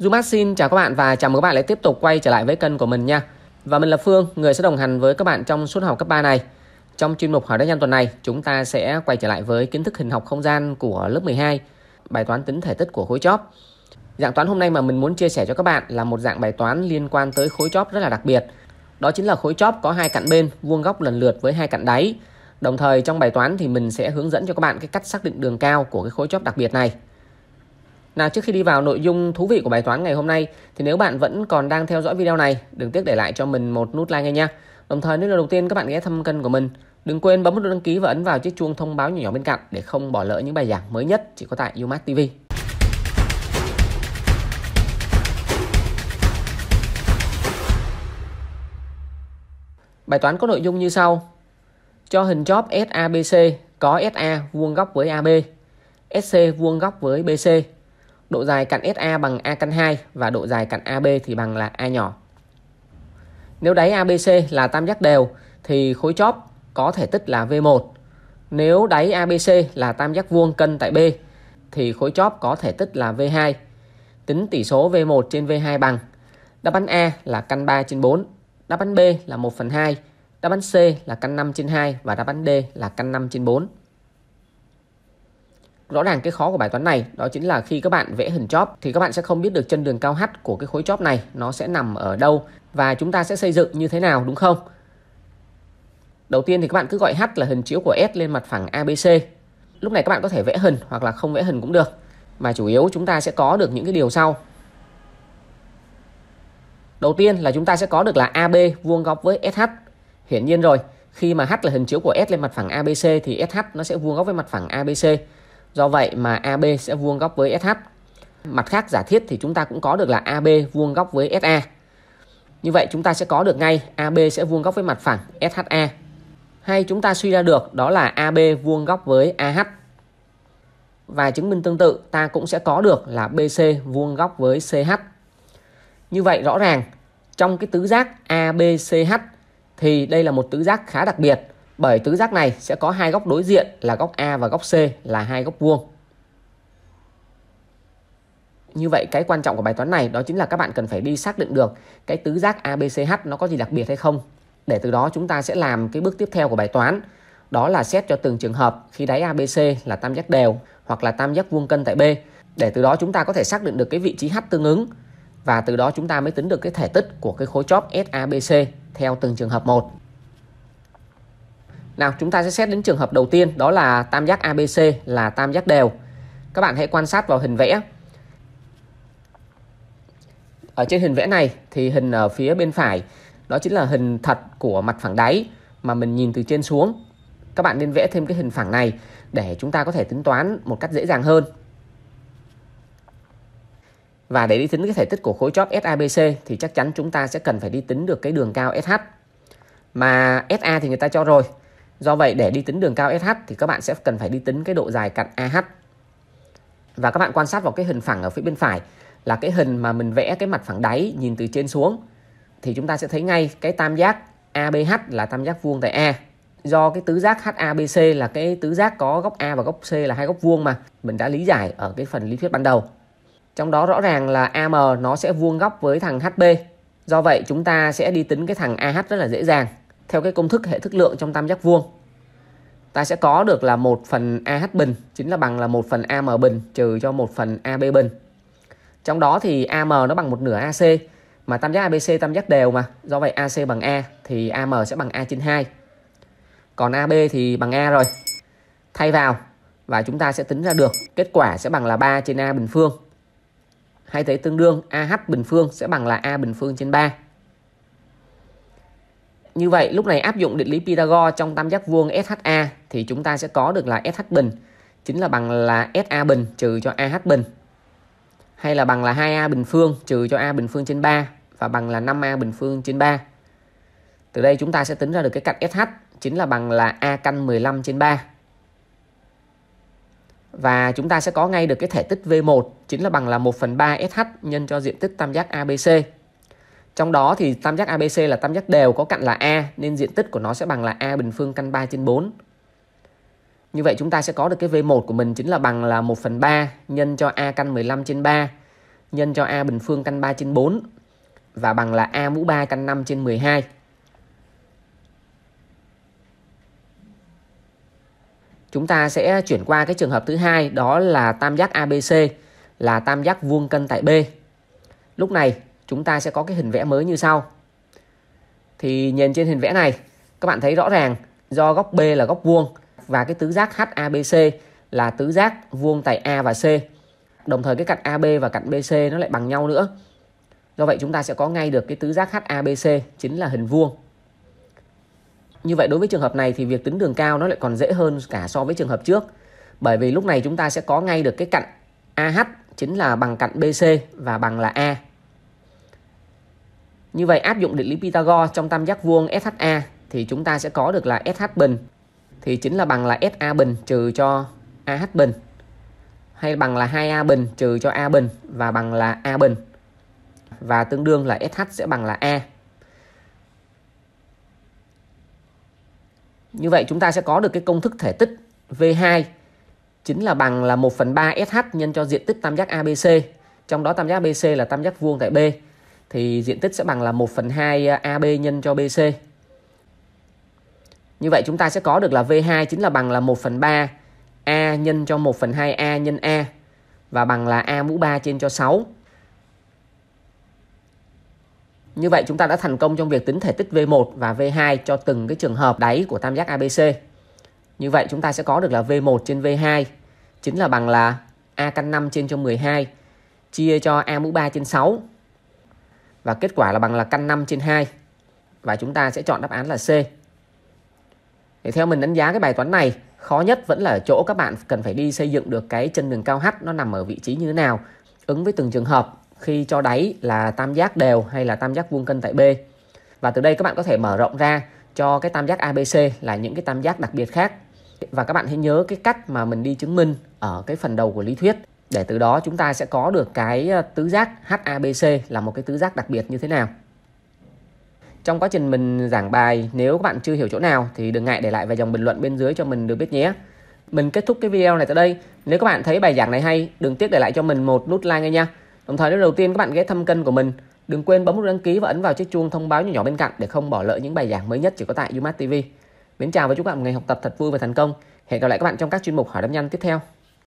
Zumat xin chào các bạn và chào mừng các bạn lại tiếp tục quay trở lại với kênh của mình nha. Và mình là Phương, người sẽ đồng hành với các bạn trong suốt học cấp 3 này. Trong chuyên mục hỏi đáp nhanh tuần này, chúng ta sẽ quay trở lại với kiến thức hình học không gian của lớp 12, bài toán tính thể tích của khối chóp. Dạng toán hôm nay mà mình muốn chia sẻ cho các bạn là một dạng bài toán liên quan tới khối chóp rất là đặc biệt. Đó chính là khối chóp có hai cạnh bên vuông góc lần lượt với hai cạnh đáy. Đồng thời trong bài toán thì mình sẽ hướng dẫn cho các bạn cái cách xác định đường cao của cái khối chóp đặc biệt này nào trước khi đi vào nội dung thú vị của bài toán ngày hôm nay thì nếu bạn vẫn còn đang theo dõi video này đừng tiếc để lại cho mình một nút like ngay nha. Đồng thời nếu lần đầu tiên các bạn ghé thăm kênh của mình đừng quên bấm nút đăng ký và ấn vào chiếc chuông thông báo nhỏ nhỏ bên cạnh để không bỏ lỡ những bài giảng mới nhất chỉ có tại UMass TV. Bài toán có nội dung như sau. Cho hình chóp SABC có SA vuông góc với AB, SC vuông góc với BC Độ dài cạnh SA bằng A căn 2 và độ dài cạnh AB thì bằng là A nhỏ. Nếu đáy ABC là tam giác đều thì khối chóp có thể tích là V1. Nếu đáy ABC là tam giác vuông cân tại B thì khối chóp có thể tích là V2. Tính tỷ số V1 trên V2 bằng đáp án A là căn 3 trên 4, đáp án B là 1 phần 2, đáp án C là căn 5 trên 2 và đáp án D là căn 5 trên 4. Rõ ràng cái khó của bài toán này đó chính là khi các bạn vẽ hình chóp thì các bạn sẽ không biết được chân đường cao h của cái khối chóp này nó sẽ nằm ở đâu và chúng ta sẽ xây dựng như thế nào đúng không? Đầu tiên thì các bạn cứ gọi h là hình chiếu của S lên mặt phẳng ABC. Lúc này các bạn có thể vẽ hình hoặc là không vẽ hình cũng được. Mà chủ yếu chúng ta sẽ có được những cái điều sau. Đầu tiên là chúng ta sẽ có được là AB vuông góc với SH. Hiển nhiên rồi, khi mà h là hình chiếu của S lên mặt phẳng ABC thì SH nó sẽ vuông góc với mặt phẳng ABC. Do vậy mà AB sẽ vuông góc với SH. Mặt khác giả thiết thì chúng ta cũng có được là AB vuông góc với SA. Như vậy chúng ta sẽ có được ngay AB sẽ vuông góc với mặt phẳng SHA. Hay chúng ta suy ra được đó là AB vuông góc với AH. Và chứng minh tương tự ta cũng sẽ có được là BC vuông góc với CH. Như vậy rõ ràng trong cái tứ giác ABCH thì đây là một tứ giác khá đặc biệt bởi tứ giác này sẽ có hai góc đối diện là góc A và góc C là hai góc vuông. Như vậy cái quan trọng của bài toán này đó chính là các bạn cần phải đi xác định được cái tứ giác ABCH nó có gì đặc biệt hay không. Để từ đó chúng ta sẽ làm cái bước tiếp theo của bài toán. Đó là xét cho từng trường hợp khi đáy ABC là tam giác đều hoặc là tam giác vuông cân tại B. Để từ đó chúng ta có thể xác định được cái vị trí H tương ứng và từ đó chúng ta mới tính được cái thể tích của cái khối chóp SABC theo từng trường hợp một. Nào chúng ta sẽ xét đến trường hợp đầu tiên đó là tam giác ABC là tam giác đều. Các bạn hãy quan sát vào hình vẽ. Ở trên hình vẽ này thì hình ở phía bên phải đó chính là hình thật của mặt phẳng đáy mà mình nhìn từ trên xuống. Các bạn nên vẽ thêm cái hình phẳng này để chúng ta có thể tính toán một cách dễ dàng hơn. Và để đi tính cái thể tích của khối chóp SABC thì chắc chắn chúng ta sẽ cần phải đi tính được cái đường cao SH. Mà SA thì người ta cho rồi, Do vậy để đi tính đường cao SH thì các bạn sẽ cần phải đi tính cái độ dài cạnh AH. Và các bạn quan sát vào cái hình phẳng ở phía bên phải là cái hình mà mình vẽ cái mặt phẳng đáy nhìn từ trên xuống thì chúng ta sẽ thấy ngay cái tam giác ABH là tam giác vuông tại A. Do cái tứ giác HABC là cái tứ giác có góc A và góc C là hai góc vuông mà mình đã lý giải ở cái phần lý thuyết ban đầu. Trong đó rõ ràng là AM nó sẽ vuông góc với thằng HB. Do vậy chúng ta sẽ đi tính cái thằng AH rất là dễ dàng theo cái công thức hệ thức lượng trong tam giác vuông ta sẽ có được là 1 phần AH bình chính là bằng là 1 phần AM bình trừ cho 1 phần AB bình trong đó thì AM nó bằng một nửa AC mà tam giác ABC tam giác đều mà do vậy AC bằng A thì AM sẽ bằng A trên 2 còn AB thì bằng A rồi thay vào và chúng ta sẽ tính ra được kết quả sẽ bằng là 3 trên A bình phương hay thấy tương đương AH bình phương sẽ bằng là A bình phương trên 3 như vậy lúc này áp dụng định lý Pythagore trong tam giác vuông SHA thì chúng ta sẽ có được là SH bình chính là bằng là SA bình trừ cho AH bình hay là bằng là 2A bình phương trừ cho A bình phương trên 3 và bằng là 5A bình phương trên 3. Từ đây chúng ta sẽ tính ra được cái cạnh SH chính là bằng là A căn 15 trên 3. Và chúng ta sẽ có ngay được cái thể tích V1 chính là bằng là 1 phần 3 SH nhân cho diện tích tam giác ABC. Trong đó thì tam giác ABC là tam giác đều có cạnh là A nên diện tích của nó sẽ bằng là A bình phương căn 3 trên 4. Như vậy chúng ta sẽ có được cái V1 của mình chính là bằng là 1 phần 3 nhân cho A căn 15 trên 3 nhân cho A bình phương căn 3 trên 4 và bằng là A mũ 3 căn 5 trên 12. Chúng ta sẽ chuyển qua cái trường hợp thứ hai đó là tam giác ABC là tam giác vuông cân tại B. Lúc này chúng ta sẽ có cái hình vẽ mới như sau thì nhìn trên hình vẽ này các bạn thấy rõ ràng do góc B là góc vuông và cái tứ giác HABC là tứ giác vuông tại A và C đồng thời cái cạnh AB và cạnh BC nó lại bằng nhau nữa do vậy chúng ta sẽ có ngay được cái tứ giác HABC chính là hình vuông như vậy đối với trường hợp này thì việc tính đường cao nó lại còn dễ hơn cả so với trường hợp trước bởi vì lúc này chúng ta sẽ có ngay được cái cạnh AH chính là bằng cạnh BC và bằng là A như vậy áp dụng định lý Pythagore trong tam giác vuông SHA thì chúng ta sẽ có được là SH bình thì chính là bằng là SA bình trừ cho AH bình hay bằng là 2A bình trừ cho A bình và bằng là A bình và tương đương là SH sẽ bằng là A. Như vậy chúng ta sẽ có được cái công thức thể tích V2 chính là bằng là 1 phần 3 SH nhân cho diện tích tam giác ABC. Trong đó tam giác ABC là tam giác vuông tại B thì diện tích sẽ bằng là 1 phần 2 à, AB nhân cho BC. Như vậy chúng ta sẽ có được là V2 chính là bằng là 1 phần 3 A nhân cho 1 phần 2 A nhân A và bằng là A mũ 3 trên cho 6. Như vậy chúng ta đã thành công trong việc tính thể tích V1 và V2 cho từng cái trường hợp đáy của tam giác ABC. Như vậy chúng ta sẽ có được là V1 trên V2 chính là bằng là A căn 5 trên cho 12 chia cho A mũ 3 trên 6 và kết quả là bằng là căn 5 trên 2 và chúng ta sẽ chọn đáp án là C. Thì theo mình đánh giá cái bài toán này khó nhất vẫn là ở chỗ các bạn cần phải đi xây dựng được cái chân đường cao H nó nằm ở vị trí như thế nào ứng với từng trường hợp khi cho đáy là tam giác đều hay là tam giác vuông cân tại B. Và từ đây các bạn có thể mở rộng ra cho cái tam giác ABC là những cái tam giác đặc biệt khác. Và các bạn hãy nhớ cái cách mà mình đi chứng minh ở cái phần đầu của lý thuyết để từ đó chúng ta sẽ có được cái ờ, tứ giác HABC là một cái tứ giác đặc biệt như thế nào. Trong quá trình mình giảng bài, nếu các bạn chưa hiểu chỗ nào thì đừng ngại để lại vài dòng bình luận bên dưới cho mình được biết nhé. Mình kết thúc cái video này tại đây. Nếu các bạn thấy bài giảng này hay, đừng tiếc để lại cho mình một nút like ngay nha. Đồng thời nếu đầu tiên các bạn ghé thăm kênh của mình, đừng quên bấm nút đăng ký và ấn vào chiếc chuông thông báo nhỏ nhỏ bên cạnh để không bỏ lỡ những bài giảng mới nhất chỉ có tại UMass TV. Mến chào và chúc các bạn một ngày học tập thật vui và thành công. Hẹn gặp lại các bạn trong các chuyên mục hỏi đáp nhanh tiếp theo.